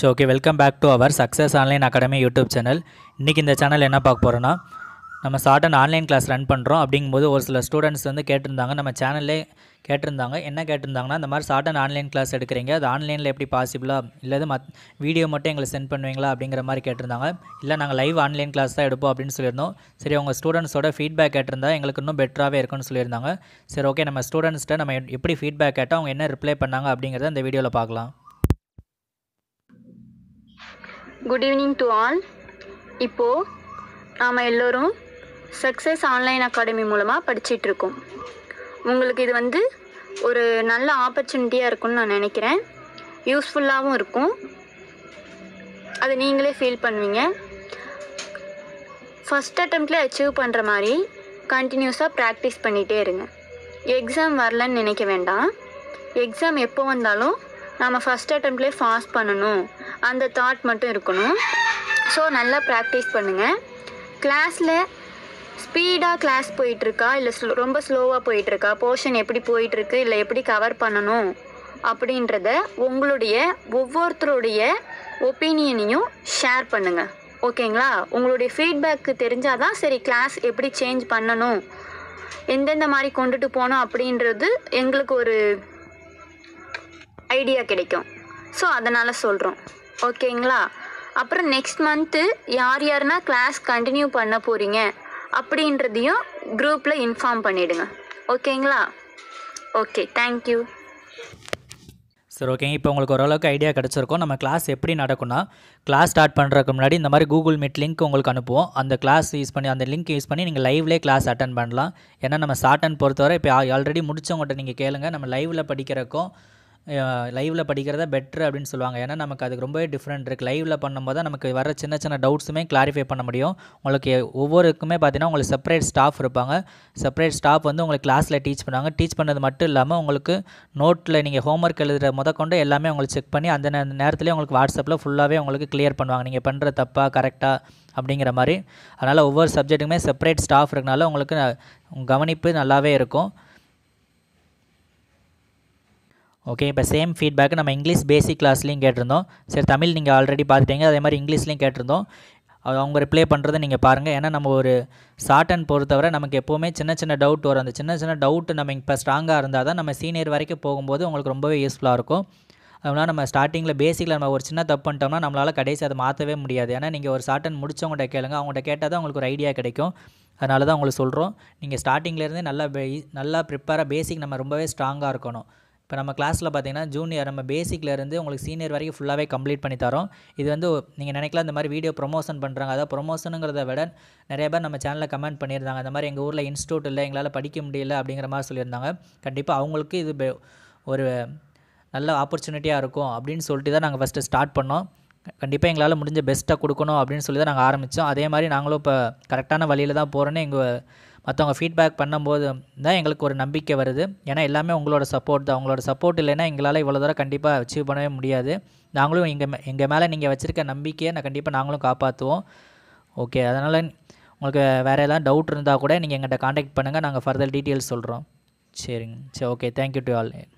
so okay welcome back to our success online academy YouTube channel இன்றைக்கி இந்த channel என்ன பார்க்க போகிறோன்னா நம்ம short and online class run பண்ணுறோம் அப்படிங்கும்போது ஒரு சில ஸ்டூடெண்ட்ஸ் வந்து கேட்டிருந்தாங்க நம்ம சேனல்லே கேட்டிருந்தாங்க என்ன கேட்டிருந்தாங்கன்னா இந்த மாதிரி ஷார்ட் அண்ட் ஆன்லைன் கிளாஸ் எடுக்கிறீங்க அது ஆன்லைனில் எப்படி பாசிபிளாக இல்லை மத் வீடியோ மட்டும் எங்களுக்கு சென்ட் பண்ணுவீங்களா அப்படிங்கிற மாதிரி கேட்டிருந்தாங்க இல்லை நாங்கள் லைவ் ஆன்லைன் கிளாஸ் தான் எடுப்போம் அப்படின்னு சொல்லியிருந்தோம் சரி உங்கள் ஸ்டூடெண்ட்ஸோட ஃபீட்பேக் கேட்டிருந்தா எங்களுக்கு இன்னும் பெட்டராகவே இருக்குன்னு சொல்லியிருந்தாங்க சரி ஓகே நம்ம ஸ்டூடெண்ட்ஸ்கிட்ட நம்ம எப்படி ஃபீட்பேக் கேட்டால் அவங்க என்ன ரிப்ளை பண்ணாங்க அப்படிங்கிறத இந்த வீடியோவில் பார்க்கலாம் குட் ஈவினிங் டு ஆல் இப்போது நாம் எல்லோரும் சக்ஸஸ் ஆன்லைன் அகாடமி மூலமாக படிச்சிட்ருக்கோம் உங்களுக்கு இது வந்து ஒரு நல்ல ஆப்பர்ச்சுனிட்டியாக இருக்கும்னு நான் நினைக்கிறேன் யூஸ்ஃபுல்லாகவும் இருக்கும் அது நீங்களே ஃபீல் பண்ணுவீங்க ஃபஸ்ட் அட்டம்ப்டில் அச்சீவ் பண்ணுற மாதிரி கண்டினியூஸாக ப்ராக்டிஸ் பண்ணிகிட்டே இருங்க எக்ஸாம் வரலன்னு நினைக்க வேண்டாம் எக்ஸாம் எப்போ வந்தாலும் நம்ம ஃபஸ்ட் அட்டம்ப்ட்லேயே ஃபாஸ்ட் பண்ணணும் அந்த தாட் மட்டும் இருக்கணும் ஸோ நல்லா ப்ராக்டிஸ் பண்ணுங்கள் கிளாஸில் ஸ்பீடாக கிளாஸ் போயிட்டுருக்கா இல்லை ஸ்லோ ரொம்ப ஸ்லோவாக போயிட்டுருக்கா போர்ஷன் எப்படி போயிட்டுருக்கு இல்லை எப்படி கவர் பண்ணணும் அப்படின்றத உங்களுடைய ஒவ்வொருத்தருடைய ஒப்பீனியனையும் ஷேர் பண்ணுங்கள் ஓகேங்களா உங்களுடைய ஃபீட்பேக்கு தெரிஞ்சால் தான் சரி கிளாஸ் எப்படி சேஞ்ச் பண்ணணும் எந்தெந்த மாதிரி கொண்டுட்டு போகணும் அப்படின்றது எங்களுக்கு ஒரு ஐடியா கிடைக்கும் ஸோ அதனால் சொல்கிறோம் ஓகேங்களா அப்புறம் நெக்ஸ்ட் மந்த்து யார் யாருன்னா கிளாஸ் கண்டினியூ பண்ண போகிறீங்க அப்படின்றதையும் குரூப்பில் இன்ஃபார்ம் பண்ணிவிடுங்க ஓகேங்களா ஓகே தேங்க்யூ சார் ஓகேங்க இப்போ உங்களுக்கு ஓரளவுக்கு ஐடியா கிடச்சிருக்கோம் நம்ம கிளாஸ் எப்படி நடக்கும்னா கிளாஸ் ஸ்டார்ட் பண்ணுறதுக்கு முன்னாடி இந்த மாதிரி கூகுள் மீட் லிங்க் உங்களுக்கு அனுப்புவோம் அந்த கிளாஸ் யூஸ் பண்ணி அந்த லிங்க் யூஸ் பண்ணி நீங்கள் லைவ்லேயே கிளாஸ் அட்டன் பண்ணலாம் ஏன்னா நம்ம ஷார்ட் அண்ட் பொறுத்தவரை இப்போ ஆல்ரெடி முடிச்சவங்கள்ட்ட நீங்கள் கேளுங்கள் நம்ம லைவில் படிக்கிறக்கும் லைவில் படிக்கிறத பெட்ரு அப்படின்னு சொல்லுவாங்க ஏன்னா நமக்கு அதுக்கு ரொம்பவே டிஃப்ரெண்ட் இருக்குது லைவில் பண்ணும்போது நமக்கு வர சின்ன சின்ன டவுட்ஸுமே கிளாரிஃபை பண்ண முடியும் உங்களுக்கு ஒவ்வொருக்குமே பார்த்தீங்கன்னா உங்களுக்கு செப்பரேட் ஸ்டாஃப் இருப்பாங்க செப்பரேட் ஸ்டாஃப் வந்து உங்களுக்கு கிளாஸில் டீச் பண்ணுவாங்க டீச் பண்ணது மட்டும் இல்லாமல் உங்களுக்கு நோட்டில் நீங்கள் ஹோம்ஒர்க் எழுதுகிற கொண்டு எல்லாமே உங்களுக்கு செக் பண்ணி அந்த நேரத்துலேயே உங்களுக்கு வாட்ஸ்அப்பில் ஃபுல்லாகவே உங்களுக்கு கிளியர் பண்ணுவாங்க நீங்கள் பண்ணுற தப்பாக கரெக்டாக அப்படிங்கிற மாதிரி அதனால் ஒவ்வொரு சப்ஜெக்ட்டுக்குமே செப்பரேட் ஸ்டாஃப் இருக்கனால உங்களுக்கு கவனிப்பு நல்லாவே இருக்கும் ஓகே இப்போ சேம் ஃபீட்பேக் நம்ம இங்கிலீஷ் பேசிக் கிளாஸ்லேயும் கேட்டிருந்தோம் சரி தமிழ் நீங்கள் ஆல்ரெடி பார்த்துட்டீங்க அதே மாதிரி இங்கிலீஷ்லேயும் கேட்டிருந்தோம் அவங்க ரிப்ளை பண்ணுறதை நீங்கள் பாருங்கள் ஏன்னா நம்ம ஒரு ஷார்ட் அண்ட் பொறுத்தவரை நமக்கு எப்போவுமே சின்ன சின்ன டவுட் வரும் அந்த சின்ன சின்ன டவுட் நம்ம இப்போ ஸ்ட்ராங்காக இருந்தால் தான் நம்ம சீனியர் வரைக்கும் போகும்போது உங்களுக்கு ரொம்பவே யூஸ்ஃபுல்லாக இருக்கும் அதனால் நம்ம ஸ்டார்டிங்கில் பேசிக்கில் நம்ம ஒரு சின்ன தப்பு பண்ணிட்டோம்னா நம்மளால் கடைசி அதை மாற்றவே முடியாது ஏன்னா நீங்கள் ஒரு ஷார்ட் அண்ட் முடிச்சவங்கள்ட்ட கேளுங்க அவங்கள்ட்ட கேட்டால் தான் உங்களுக்கு ஒரு ஐடியா கிடைக்கும் அதனால தான் உங்களுக்கு சொல்கிறோம் நீங்கள் ஸ்டார்டிங்லேருந்தே நல்லா நல்லா ப்ரிப்பேராக பேசிக் நம்ம ரொம்பவே ஸ்ட்ராங்காக இருக்கணும் இப்போ நம்ம கிளாஸில் பார்த்தீங்கன்னா ஜூனியர் நம்ம பேசிக்லேருந்து உங்களுக்கு சீனியர் வரைக்கும் ஃபுல்லாகவே கம்ப்ளீட் பண்ணி தரோம் இது வந்து நீங்கள் நினைக்கலாம் இந்த மாதிரி வீடியோ ப்ரொமோஷன் பண்ணுறாங்க அதாவது ப்ரொமோஷனுங்கிறத விட நிறைய பேர் நம்ம சேனலில் கமெண்ட் பண்ணியிருந்தாங்க அந்த மாதிரி எங்கள் ஊரில் இன்ஸ்டியூட் இல்லை எங்களால் படிக்க முடியல அப்படிங்கிற மாதிரி சொல்லியிருந்தாங்க கண்டிப்பாக அவங்களுக்கு இது ஒரு நல்ல ஆப்பர்ச்சுனிட்டியாக இருக்கும் அப்படின்னு சொல்லிட்டு தான் நாங்கள் ஃபஸ்ட்டு ஸ்டார்ட் பண்ணோம் கண்டிப்பாக எங்களால் முடிஞ்ச பெஸ்ட்டாக கொடுக்கணும் அப்படின்னு சொல்லி தான் நாங்கள் ஆரம்பித்தோம் அதே மாதிரி நாங்களும் இப்போ கரெக்டான வழியில் தான் போகிறோன்னு எங்கள் மற்றவங்க ஃபீட்பேக் பண்ணும்போது தான் எங்களுக்கு ஒரு நம்பிக்கை வருது ஏன்னா எல்லாமே உங்களோட சப்போர்ட் தான் உங்களோட சப்போர்ட் இல்லைன்னா எங்களால் இவ்வளோ தூரம் கண்டிப்பாக அச்சீவ் பண்ணவே முடியாது நாங்களும் எங்கள் எங்கள் மேலே நீங்கள் வச்சுருக்க நம்பிக்கையை நான் கண்டிப்பாக நாங்களும் காப்பாற்றுவோம் ஓகே அதனால் உங்களுக்கு வேறு எதாவது டவுட் இருந்தால் கூட நீங்கள் எங்கள்கிட்ட காண்டாக்ட் பண்ணுங்கள் நாங்கள் ஃபர்தர் டீட்டெயில்ஸ் சொல்கிறோம் சரிங்க சரி ஓகே தேங்க்யூ டு ஆல்